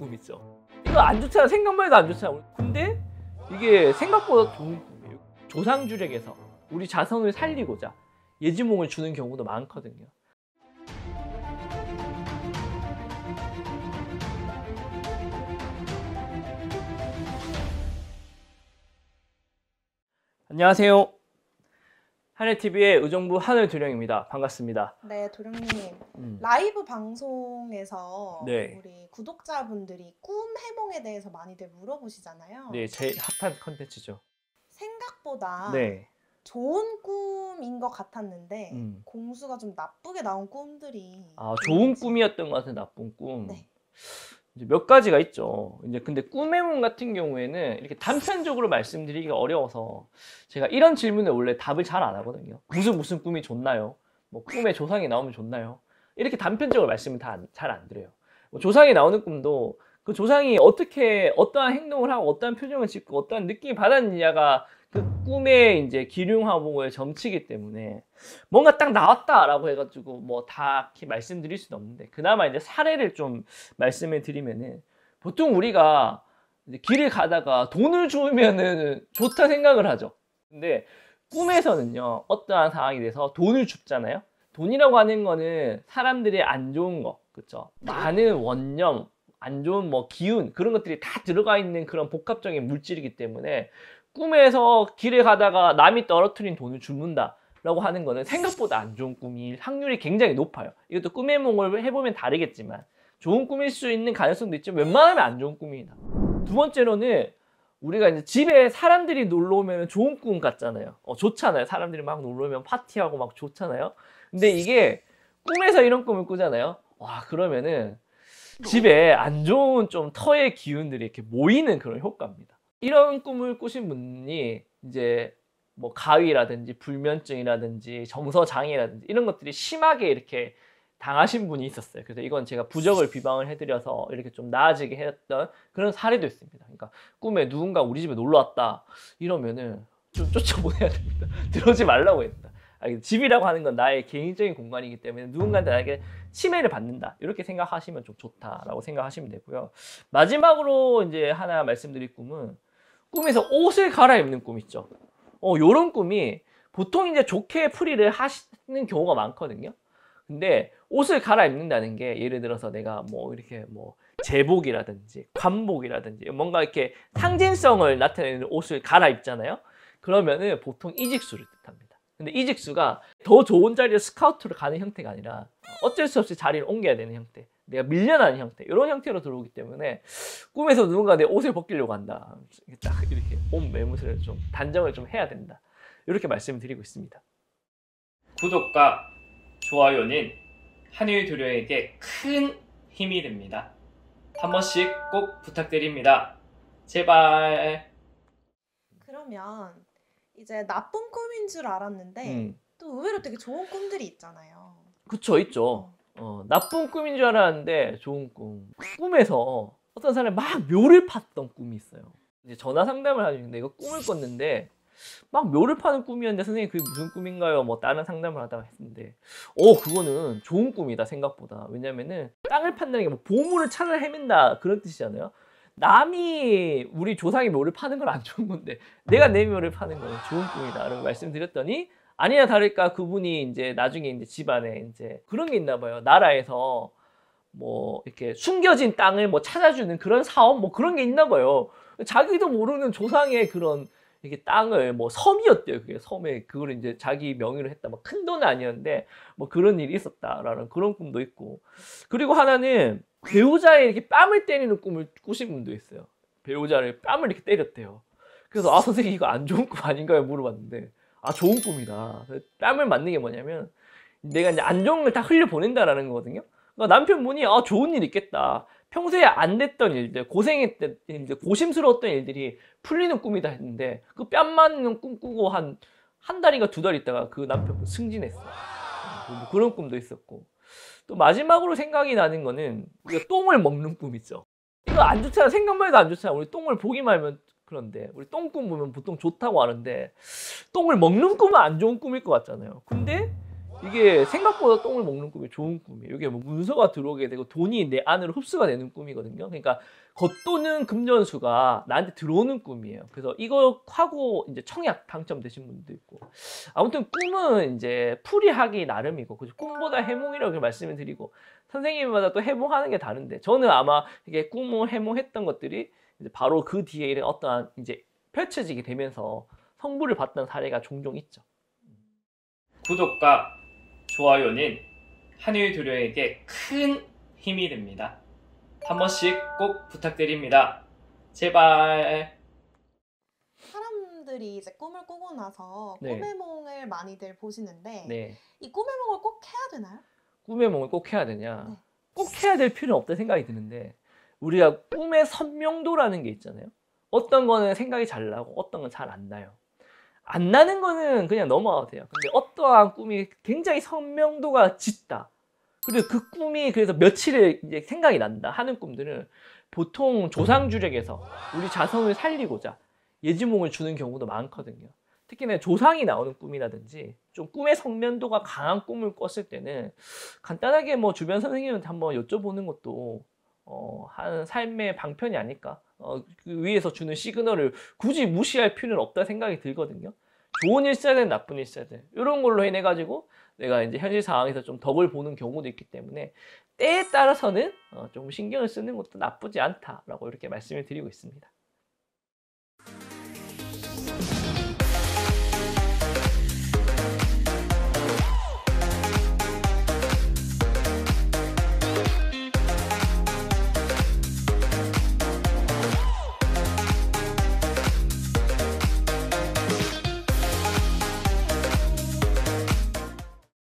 이거 있죠. 이거 안 좋잖아. 생각만 해도 안 좋잖아. 근데 이게 생각보다 좋은 꿈이에요. 조상주력에서 우리 자손을 살리고자 예지몽을 주는 경우도 많거든요. 안녕하세요. 한해TV의 의정부 하늘 도령입니다. 반갑습니다. 네, 도령님. 음. 라이브 방송에서 네. 우리 구독자분들이 꿈 해몽에 대해서 많이들 물어보시잖아요. 네, 제일 핫한 컨텐츠죠. 생각보다 네. 좋은 꿈인 것 같았는데 음. 공수가 좀 나쁘게 나온 꿈들이 아, 좋은 꿈이었던 것 같은 나쁜 꿈. 네. 이제 몇 가지가 있죠. 이제 근데 꿈의 문 같은 경우에는 이렇게 단편적으로 말씀드리기가 어려워서 제가 이런 질문에 원래 답을 잘 안 하거든요. 무슨 무슨 꿈이 좋나요? 뭐 꿈의 조상이 나오면 좋나요? 이렇게 단편적으로 말씀을 다 잘 안 드려요. 뭐 조상이 나오는 꿈도 그 조상이 어떻게 어떠한 행동을 하고 어떠한 표정을 짓고 어떠한 느낌을 받았느냐가 그 꿈의 이제 기륭화복을 점치기 때문에 뭔가 딱 나왔다라고 해가지고 뭐다 말씀드릴 수는 없는데 그나마 이제 사례를 좀 말씀해 드리면은 보통 우리가 길을 가다가 돈을 주면은 좋다 생각을 하죠. 근데 꿈에서는요 어떠한 상황이 돼서 돈을 줍잖아요. 돈이라고 하는 거는 사람들의 안 좋은 거, 그렇죠? 많은 원념, 안 좋은 뭐 기운 그런 것들이 다 들어가 있는 그런 복합적인 물질이기 때문에 꿈에서 길을 가다가 남이 떨어뜨린 돈을 주는다 라고 하는 거는 생각보다 안 좋은 꿈일 확률이 굉장히 높아요 이것도 꿈의 몽을 해보면 다르겠지만 좋은 꿈일 수 있는 가능성도 있지만 웬만하면 안 좋은 꿈이다 두 번째로는 우리가 이제 집에 사람들이 놀러 오면 좋은 꿈 같잖아요 어, 좋잖아요 사람들이 막 놀러 오면 파티하고 막 좋잖아요 근데 이게 꿈에서 이런 꿈을 꾸잖아요 와 그러면은 집에 안 좋은 좀 터의 기운들이 이렇게 모이는 그런 효과입니다 이런 꿈을 꾸신 분이 이제 뭐 가위라든지 불면증이라든지 정서 장애라든지 이런 것들이 심하게 이렇게 당하신 분이 있었어요. 그래서 이건 제가 부적을 비방을 해드려서 이렇게 좀 나아지게 했던 그런 사례도 있습니다. 그러니까 꿈에 누군가 우리 집에 놀러 왔다 이러면은 좀 쫓아보내야 됩니다. 들어오지 말라고 했다. 아, 집이라고 하는 건 나의 개인적인 공간이기 때문에 누군가한테 나에게 침해를 받는다 이렇게 생각하시면 좀 좋다라고 생각하시면 되고요. 마지막으로 이제 하나 말씀드릴 꿈은 꿈에서 옷을 갈아입는 꿈 있죠. 어, 요런 꿈이 보통 이제 좋게 풀이를 하시는 경우가 많거든요. 근데 옷을 갈아입는다는 게 예를 들어서 내가 뭐 이렇게 뭐 제복이라든지 관복이라든지 뭔가 이렇게 상징성을 나타내는 옷을 갈아입잖아요. 그러면은 보통 이직수를 뜻합니다. 근데 이직수가 더 좋은 자리에 스카우트를 가는 형태가 아니라 어쩔 수 없이 자리를 옮겨야 되는 형태. 내가 밀려나는 형태 이런 형태로 들어오기 때문에 꿈에서 누군가 내 옷을 벗기려고 한다 딱 이렇게 옷 매무새를 좀 단정을 좀 해야 된다 이렇게 말씀드리고 있습니다 구독과 좋아요는 한일 두려에게 큰 힘이 됩니다 한 번씩 꼭 부탁드립니다 제발 그러면 이제 나쁜 꿈인 줄 알았는데 음. 또 의외로 되게 좋은 꿈들이 있잖아요 그쵸 있죠 어, 나쁜 꿈인 줄 알았는데 좋은 꿈. 꿈에서 어떤 사람이 막 묘를 팠던 꿈이 있어요. 이제 전화 상담을 하는데 이거 꿈을 꿨는데 막 묘를 파는 꿈이었는데 선생님 그게 무슨 꿈인가요? 뭐 다른 상담을 하다가 했는데 어 그거는 좋은 꿈이다 생각보다 왜냐면은 땅을 판다는 게 뭐 보물을 찾아 헤맨다 그런 뜻이잖아요 남이 우리 조상이 묘를 파는 건 안 좋은 건데 내가 내 묘를 파는 건 좋은 꿈이다 라고 말씀드렸더니 아니나 다를까 그분이 이제 나중에 이제 집안에 이제 그런 게 있나 봐요. 나라에서 뭐 이렇게 숨겨진 땅을 뭐 찾아주는 그런 사업 뭐 그런 게 있나 봐요. 자기도 모르는 조상의 그런 이게 땅을 뭐 섬이었대요. 그게 섬에 그걸 이제 자기 명의로 했다. 막큰 뭐 돈은 아니었는데 뭐 그런 일이 있었다라는 그런 꿈도 있고. 그리고 하나는 배우자에 이렇게 뺨을 때리는 꿈을 꾸신 분도 있어요. 배우자를 뺨을 이렇게 때렸대요. 그래서 아 선생님 이거 안 좋은 꿈 아닌가요? 물어봤는데 아 좋은 꿈이다. 뺨을 맞는 게 뭐냐면 내가 이제 안 좋은 걸 다 흘려 보낸다라는 거거든요. 그러니까 남편분이 아 좋은 일 있겠다. 평소에 안 됐던 일들, 고생했던 이제 고심스러웠던 일들이 풀리는 꿈이다 했는데 그 뺨 맞는 꿈 꾸고 한한 한 달인가 두 달 있다가 그 남편분 승진했어. 뭐 그런 꿈도 있었고 또 마지막으로 생각이 나는 거는 우리가 똥을 먹는 꿈 있죠. 이거 안 좋잖아. 생각만 해도 안 좋잖아. 우리 똥을 보기만 하면 그런데 우리 똥꿈 보면 보통 좋다고 하는데 똥을 먹는 꿈은 안 좋은 꿈일 것 같잖아요. 근데 이게 생각보다 똥을 먹는 꿈이 좋은 꿈이에요. 이게 뭐 문서가 들어오게 되고 돈이 내 안으로 흡수가 되는 꿈이거든요. 그러니까 겉도는 금전수가 나한테 들어오는 꿈이에요. 그래서 이거 하고 이제 청약 당첨되신 분도 있고 아무튼 꿈은 이제 풀이하기 나름이고 그죠? 꿈보다 해몽이라고 말씀을 드리고 선생님마다 또 해몽하는 게 다른데 저는 아마 이게 꿈을 해몽했던 것들이 바로 그 DA를 어떠한 이제 펼쳐지게 되면서 성부를 받던 사례가 종종 있죠. 구독과 좋아요는 한일 도료에게 큰 힘이 됩니다. 한 번씩 꼭 부탁드립니다. 제발. 사람들이 이제 꿈을 꾸고 나서 네. 꿈해몽을 많이들 보시는데 네. 이 꿈해몽을 꼭 해야 되나요? 꿈해몽을 꼭 해야 되냐? 네. 꼭 해야 될 필요는 없다 생각이 드는데 우리가 꿈의 선명도라는 게 있잖아요. 어떤 거는 생각이 잘 나고 어떤 건 잘 안 나요. 안 나는 거는 그냥 넘어가도 돼요. 근데 어떠한 꿈이 굉장히 선명도가 짙다. 그리고 그 꿈이 그래서 며칠에 이제 생각이 난다 하는 꿈들은 보통 조상주력에서 우리 자성을 살리고자 예지몽을 주는 경우도 많거든요. 특히나 조상이 나오는 꿈이라든지 좀 꿈의 성면도가 강한 꿈을 꿨을 때는 간단하게 뭐 주변 선생님한테 한번 여쭤보는 것도 어, 한 삶의 방편이 아닐까. 어, 그 위에서 주는 시그널을 굳이 무시할 필요는 없다 생각이 들거든요. 좋은 일시자든 나쁜 일시자든 이런 걸로 인해 가지고 내가 이제 현실 상황에서 좀 덕을 보는 경우도 있기 때문에 때에 따라서는 어, 좀 신경을 쓰는 것도 나쁘지 않다라고 이렇게 말씀을 드리고 있습니다.